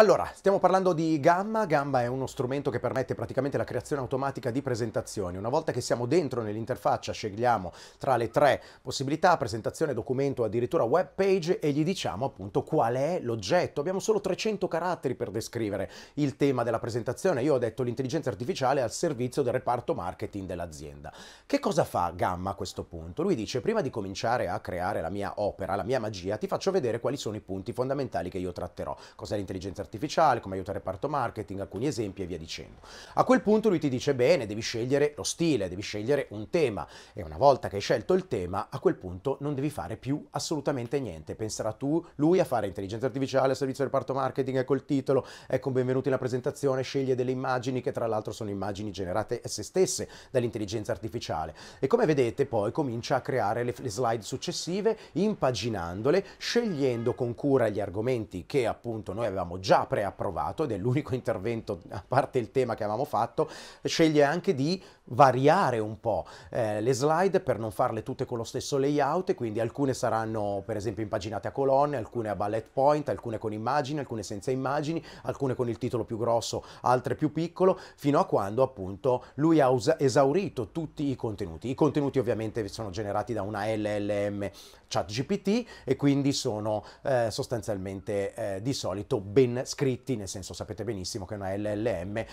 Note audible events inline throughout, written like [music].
Allora, stiamo parlando di Gamma. Gamma è uno strumento che permette praticamente la creazione automatica di presentazioni. Una volta che siamo dentro nell'interfaccia, scegliamo tra le tre possibilità, presentazione, documento, addirittura web page e gli diciamo appunto qual è l'oggetto. Abbiamo solo 300 caratteri per descrivere il tema della presentazione. Io ho detto l'intelligenza artificiale al servizio del reparto marketing dell'azienda. Che cosa fa Gamma a questo punto? Lui dice prima di cominciare a creare la mia opera, la mia magia, ti faccio vedere quali sono i punti fondamentali che io tratterò. Cos'è l'intelligenza artificiale? artificiale, come aiuta il reparto marketing, alcuni esempi e via dicendo. A quel punto lui ti dice bene, devi scegliere lo stile, devi scegliere un tema e una volta che hai scelto il tema, a quel punto non devi fare più assolutamente niente. Penserà tu, lui a fare intelligenza artificiale, servizio del reparto marketing, ecco il titolo, ecco benvenuti nella presentazione, sceglie delle immagini che tra l'altro sono immagini generate a se stesse dall'intelligenza artificiale. E come vedete poi comincia a creare le, le slide successive impaginandole, scegliendo con cura gli argomenti che appunto noi avevamo già già preapprovato ed è l'unico [laughs] intervento, a parte il tema che avevamo fatto, sceglie anche di variare un po' eh, le slide per non farle tutte con lo stesso layout e quindi alcune saranno per esempio impaginate a colonne, alcune a bullet point, alcune con immagini, alcune senza immagini, alcune con il titolo più grosso, altre più piccolo, fino a quando appunto lui ha esaurito tutti i contenuti. I contenuti ovviamente sono generati da una LLM chat GPT e quindi sono eh, sostanzialmente eh, di solito ben scritti, nel senso sapete benissimo che una LLM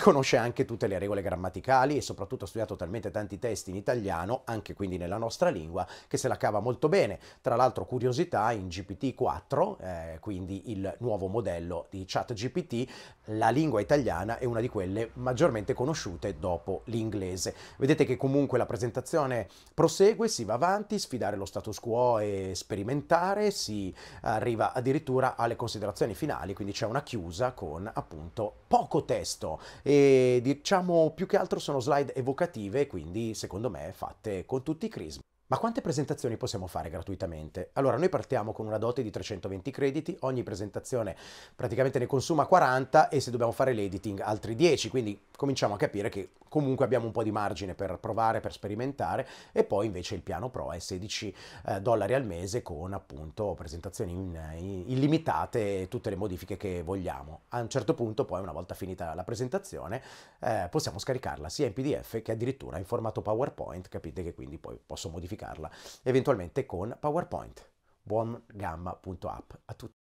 conosce anche tutte le regole grammaticali e soprattutto ha studiato talmente tanti testi in italiano, anche quindi nella nostra lingua, che se la cava molto bene. Tra l'altro curiosità, in GPT-4, eh, quindi il nuovo modello di ChatGPT, la lingua italiana è una di quelle maggiormente conosciute dopo l'inglese. Vedete che comunque la presentazione prosegue, si va avanti, sfidare lo status quo e sperimentare, si arriva addirittura alle considerazioni finali, quindi quindi c'è una chiusa con appunto poco testo e diciamo più che altro sono slide evocative, quindi secondo me fatte con tutti i crismi. Ma quante presentazioni possiamo fare gratuitamente? Allora, noi partiamo con una dote di 320 crediti, ogni presentazione praticamente ne consuma 40 e se dobbiamo fare l'editing altri 10, quindi cominciamo a capire che comunque abbiamo un po' di margine per provare, per sperimentare e poi invece il piano Pro è 16 eh, dollari al mese con appunto presentazioni in, in, eh, illimitate e tutte le modifiche che vogliamo. A un certo punto poi una volta finita la presentazione eh, possiamo scaricarla sia in PDF che addirittura in formato PowerPoint, capite che quindi poi posso modificarla eventualmente con PowerPoint. Buongamma.app a tutti.